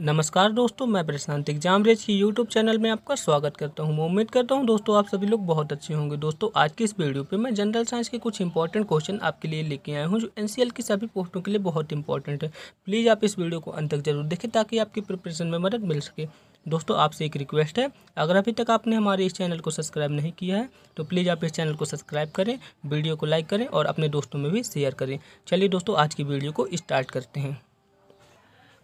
नमस्कार दोस्तों मैं प्रशांत एग्जाम रेज की यूट्यूब चैनल में आपका स्वागत करता हूं मैं उम्मीद करता हूं दोस्तों आप सभी लोग बहुत अच्छे होंगे दोस्तों आज की इस वीडियो पे मैं जनरल साइंस के कुछ इंपॉर्टेंट क्वेश्चन आपके लिए लेके आया हूं जो एनसीएल की सभी पोस्टों के लिए बहुत इंपॉर्टेंट है प्लीज़ आप इस वीडियो को अंत तक जरूर देखें ताकि आपकी प्रिपरेशन में मदद मिल सके दोस्तों आपसे एक रिक्वेस्ट है अगर अभी तक आपने हमारे इस चैनल को सब्सक्राइब नहीं किया है तो प्लीज़ आप इस चैनल को सब्सक्राइब करें वीडियो को लाइक करें और अपने दोस्तों में भी शेयर करें चलिए दोस्तों आज की वीडियो को स्टार्ट करते हैं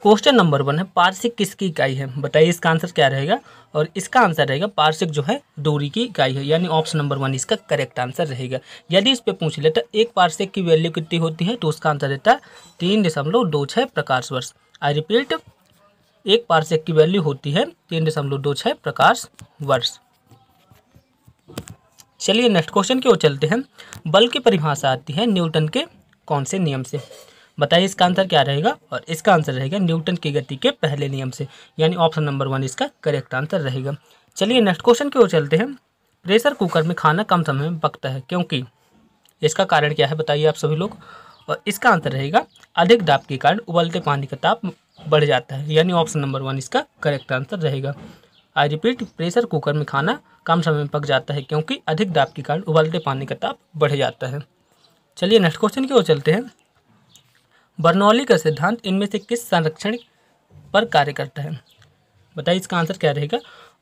क्वेश्चन नंबर वन है पार्षिक किसकी इकाई है बताइए इसका आंसर क्या रहेगा और इसका आंसर रहेगा पार्शिक जो है दूरी की इकाई है यानी ऑप्शन नंबर वन इसका करेक्ट आंसर रहेगा यदि इस पर पूछ लेता एक पार्शिक की वैल्यू कितनी होती है तो उसका आंसर रहता है तीन दशमलव दो छः प्रकाश वर्ष आई रिपीट एक पार्शिक की वैल्यू होती है तीन दशमलव दो छः प्रकाश वर्ष चलिए नेक्स्ट क्वेश्चन की ओर चलते हैं बल की परिभाषा आती है न्यूटन के कौन से नियम से बताइए इसका आंसर क्या रहेगा और इसका आंसर रहेगा न्यूटन की गति के पहले नियम से यानी ऑप्शन नंबर वन इसका करेक्ट आंसर रहेगा चलिए नेक्स्ट क्वेश्चन की ओर चलते हैं प्रेशर कुकर में खाना कम समय में पकता है क्योंकि इसका कारण क्या है बताइए आप सभी लोग और इसका आंसर रहेगा अधिक दाप के कारण उबलते पानी का ताप बढ़ जाता है यानी ऑप्शन नंबर वन इसका करेक्ट आंसर रहेगा आई रिपीट प्रेशर कुकर में खाना कम समय में पक जाता है क्योंकि अधिक दाप के कारण उबलते पानी का ताप बढ़ जाता है चलिए नेक्स्ट क्वेश्चन की ओर चलते हैं बर्नौली का सिद्धांत इनमें से किस संरक्षण पर कार्य करता है बताइए इसका आंसर क्या रहेगा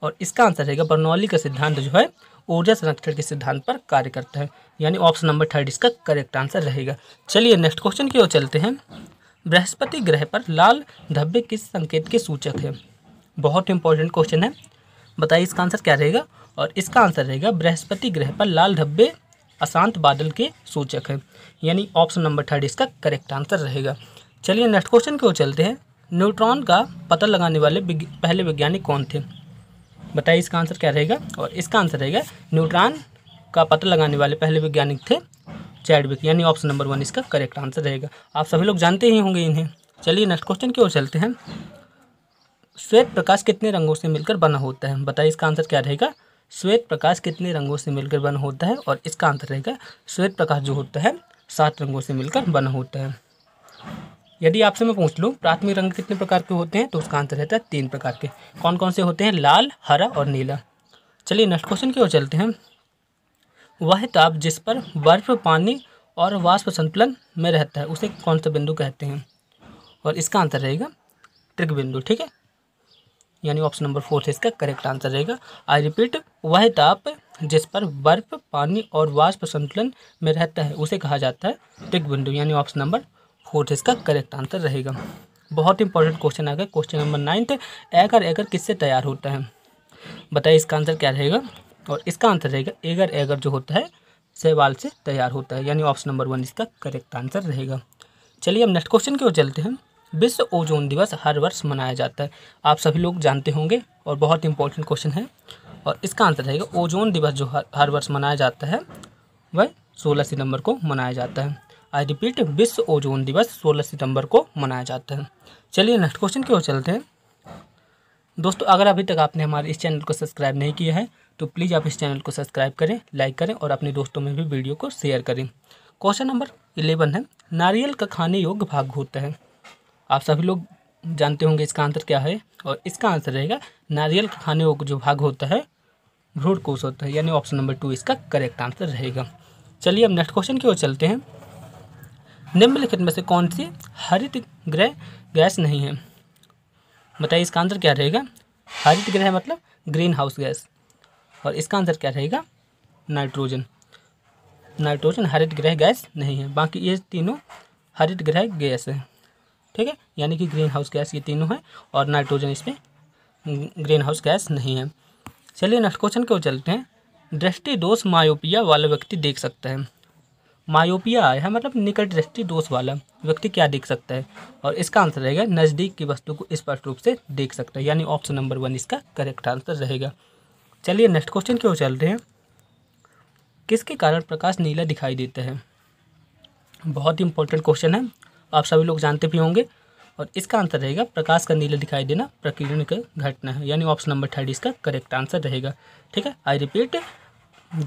और इसका आंसर रहेगा बर्नौली का सिद्धांत जो है ऊर्जा संरक्षण के सिद्धांत पर कार्य करता है यानी ऑप्शन नंबर थर्ड इसका करेक्ट आंसर रहेगा चलिए नेक्स्ट क्वेश्चन की ओर चलते हैं बृहस्पति ग्रह पर लाल धब्बे किस संकेत के सूचक है बहुत इंपॉर्टेंट क्वेश्चन है बताइए इसका आंसर क्या रहेगा और इसका आंसर रहेगा बृहस्पति ग्रह पर लाल धब्बे अशांत बादल के सूचक है यानी ऑप्शन नंबर थर्ड इसका करेक्ट आंसर रहेगा चलिए नेक्स्ट क्वेश्चन की ओर चलते हैं न्यूट्रॉन का पता लगाने वाले पहले वैज्ञानिक कौन थे बताइए इसका आंसर क्या रहेगा और इसका आंसर रहेगा न्यूट्रॉन का पता लगाने वाले पहले वैज्ञानिक थे चैडविक यानी ऑप्शन नंबर वन इसका करेक्ट आंसर रहेगा आप सभी लोग जानते ही होंगे इन्हें चलिए नेक्स्ट क्वेश्चन की ओर चलते हैं श्वेत प्रकाश कितने रंगों से मिलकर बना होता है बताइए इसका आंसर क्या रहेगा श्वेत प्रकाश कितने रंगों से मिलकर बना होता है और इसका आंसर रहेगा श्वेत प्रकाश जो होता है सात रंगों से मिलकर बना होता है यदि आपसे मैं पूछ लूँ प्राथमिक रंग कितने प्रकार के होते हैं तो उसका आंसर रहता है तीन प्रकार के कौन कौन से होते हैं लाल हरा और नीला चलिए नेक्स्ट क्वेश्चन की ओर चलते हैं वह ताप जिस पर बर्फ पानी और वाष्प संतुलन में रहता है उसे कौन सा बिंदु कहते हैं और इसका आंसर रहेगा त्रिक बिंदु ठीक है यानी ऑप्शन नंबर फोर्थ से इसका करेक्ट आंसर रहेगा आई रिपीट वह ताप जिस पर बर्फ पानी और वाष्प संतुलन में रहता है उसे कहा जाता है टिक बिंदु यानी ऑप्शन नंबर फोर्थ इसका करेक्ट आंसर रहेगा बहुत इंपॉर्टेंट क्वेश्चन आ गया question number ninth agar agar किससे तैयार होता है बताइए इसका आंसर क्या रहेगा और इसका आंसर रहेगा एगर एगर जो होता है सहवाल से तैयार होता है यानी ऑप्शन नंबर वन इसका करेक्ट आंसर रहेगा चलिए अब नेक्स्ट क्वेश्चन की ओर चलते हैं विश्व ओजोन दिवस हर वर्ष मनाया जाता है आप सभी लोग जानते होंगे और बहुत इंपॉर्टेंट क्वेश्चन है और इसका आंसर रहेगा ओजोन दिवस जो हर, हर वर्ष मनाया जाता है वह सोलह सितंबर को मनाया जाता है आई रिपीट विश्व ओजोन दिवस सोलह सितंबर को मनाया जाता है चलिए नेक्स्ट क्वेश्चन की ओर चलते हैं दोस्तों अगर अभी तक आपने हमारे इस चैनल को सब्सक्राइब नहीं किया है तो प्लीज़ आप इस चैनल को सब्सक्राइब करें लाइक करें और अपने दोस्तों में भी वीडियो को शेयर करें क्वेश्चन नंबर इलेवन है नारियल का खाने योग्य भाग होता है आप सभी लोग जानते होंगे इसका आंसर क्या है और इसका आंसर रहेगा नारियल के खाने का जो भाग होता है भ्रूण कोष होता है यानी ऑप्शन नंबर टू इसका करेक्ट आंसर रहेगा चलिए अब नेक्स्ट क्वेश्चन की ओर चलते हैं निम्नलिखित में से कौन सी हरित ग्रह गैस नहीं है बताइए इसका आंसर क्या रहेगा हरित ग्रह मतलब ग्रीन हाउस गैस और इसका आंसर क्या रहेगा नाइट्रोजन नाइट्रोजन हरित ग्रह गैस नहीं है बाकी ये तीनों हरित ग्रह गैस है ठीक है यानी कि ग्रीन हाउस गैस ये तीनों हैं और नाइट्रोजन इसमें ग्रीन हाउस गैस नहीं है चलिए नेक्स्ट क्वेश्चन क्यों चलते हैं दृष्टि दोष मायोपिया वाला व्यक्ति देख सकता है मायोपिया आया है मतलब निकट दृष्टि दोष वाला व्यक्ति क्या देख सकता है और इसका आंसर रहेगा नज़दीक की वस्तु को स्पष्ट रूप से देख सकता है यानी ऑप्शन नंबर वन इसका करेक्ट आंसर रहेगा चलिए नेक्स्ट क्वेश्चन क्यों चल रहे हैं किसके कारण प्रकाश नीला दिखाई देता है बहुत ही इंपॉर्टेंट क्वेश्चन है आप सभी लोग जानते भी होंगे और इसका आंसर रहेगा प्रकाश का नीला दिखाई देना प्रकीर्ण का घटना है यानी ऑप्शन नंबर थर्ड इसका करेक्ट आंसर रहेगा ठीक है आई रिपीट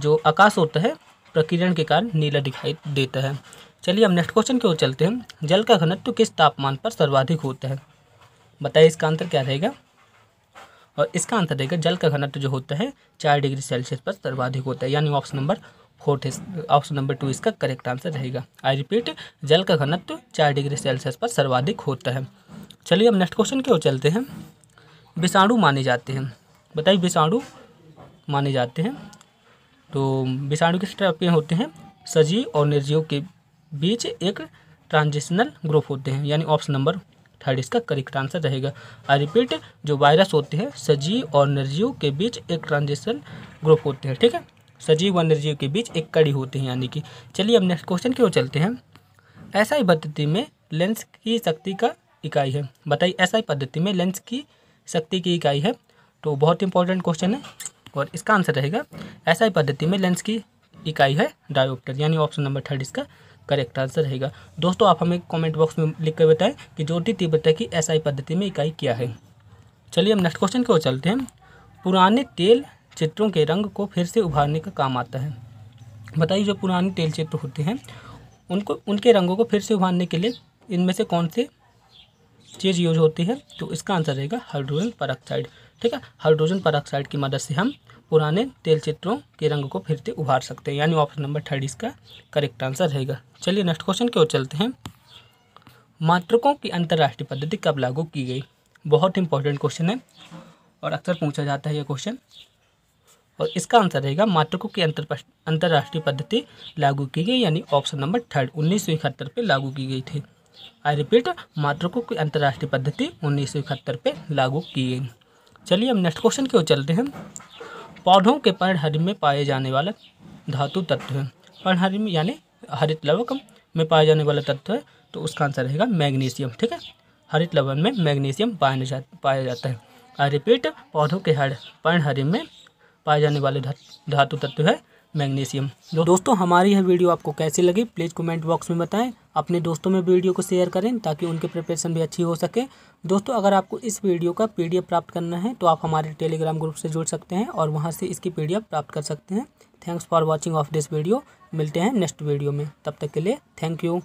जो आकाश होता है प्रकीर्ण के कारण नीला दिखाई देता है चलिए हम नेक्स्ट क्वेश्चन की ओर चलते हैं जल का घनत्व किस तापमान पर सर्वाधिक होता है बताइए इसका आंसर क्या रहेगा और इसका आंसर रहेगा जल का घनत्व जो होता है चार डिग्री सेल्सियस पर सर्वाधिक होता है यानी option number fourth option number two इसका करेक्ट आंसर रहेगा आई रिपीट जल का घनत्व चार डिग्री सेल्सियस पर सर्वाधिक होता है चलिए अब नेक्स्ट क्वेश्चन क्यों चलते हैं विषाणु माने जाते हैं बताइए विषाणु माने जाते हैं तो विषाणु किस टाइप के होते हैं सजीव और निर्जीव के बीच एक ट्रांजिशनल ग्रुप होते हैं यानी ऑप्शन नंबर थर्ड इसका करेक्ट आंसर रहेगा आई रिपीट जो वायरस होते हैं सजीव और निर्जीव के बीच एक ट्रांजिशन ग्रुप होते हैं ठीक है सजीव व निर्जीव के बीच एक कड़ी होती है यानी कि चलिए अब नेक्स्ट क्वेश्चन की ओर चलते हैं ऐसा ही पद्धति में लेंस की शक्ति का इकाई है बताइए ऐसा ही पद्धति में लेंस की शक्ति की इकाई है तो बहुत इंपॉर्टेंट क्वेश्चन है और इसका आंसर रहेगा ऐसा ही पद्धति में लेंस की इकाई है डायोप्टर यानी ऑप्शन नंबर थर्ड इसका करेक्ट आंसर रहेगा दोस्तों आप हमें कमेंट बॉक्स में लिख कर बताएं कि ज्योति तीव्रता की ऐसा ही पद्धति में इकाई क्या है चलिए हम नेक्स्ट क्वेश्चन की ओर चलते हैं पुराने तेल चित्रों के रंग को फिर से उभारने का काम आता है बताइए जो पुराने तेल चित्र होते हैं उनको उनके रंगों को फिर से उभारने के लिए इनमें से कौन से चीज़ यूज होती है तो इसका आंसर रहेगा हाइड्रोजन परऑक्साइड ठीक है हाइड्रोजन परऑक्साइड की मदद से हम पुराने तेल चित्रों के रंग को फिर से उभार सकते हैं यानी ऑप्शन नंबर थर्ड इसका करेक्ट आंसर रहेगा चलिए नेक्स्ट क्वेश्चन की ओर चलते हैं मात्रकों की अंतर्राष्ट्रीय पद्धति कब लागू की गई बहुत इंपॉर्टेंट क्वेश्चन है और अक्सर पूछा जाता है ये क्वेश्चन और इसका आंसर रहेगा मातृकों की अंतर्राष्ट्रीय पद्धति लागू की गई यानी ऑप्शन नंबर थर्ड उन्नीस सौ इकहत्तर पर लागू की गई थी आई रिपीट मातृकों की अंतर्राष्ट्रीय पद्धति उन्नीस सौ इकहत्तर पर लागू की गई चलिए हम नेक्स्ट क्वेश्चन की ओर चलते हैं पौधों के पर्णहरि में पाए जाने वाला धातु तत्व है पर्णहरि में यानी हरित लवक में पाया जाने वाला तत्व है तो उसका आंसर रहेगा मैग्नीशियम ठीक है हरित लवन में मैग्नीशियम पाया जाता है आई रिपीट पौधों के हर पर्णहरि में पाए जाने वाले धातु तत्व है मैग्नीशियम दोस्तों हमारी यह वीडियो आपको कैसी लगी प्लीज़ कमेंट बॉक्स में बताएं अपने दोस्तों में वीडियो को शेयर करें ताकि उनकी प्रिपरेशन भी अच्छी हो सके दोस्तों अगर आपको इस वीडियो का पीडीएफ प्राप्त करना है तो आप हमारे टेलीग्राम ग्रुप से जुड़ सकते हैं और वहाँ से इसकी पीडीएफ प्राप्त कर सकते हैं thanks for watching of this video मिलते हैं नेक्स्ट वीडियो में तब तक के लिए थैंक यू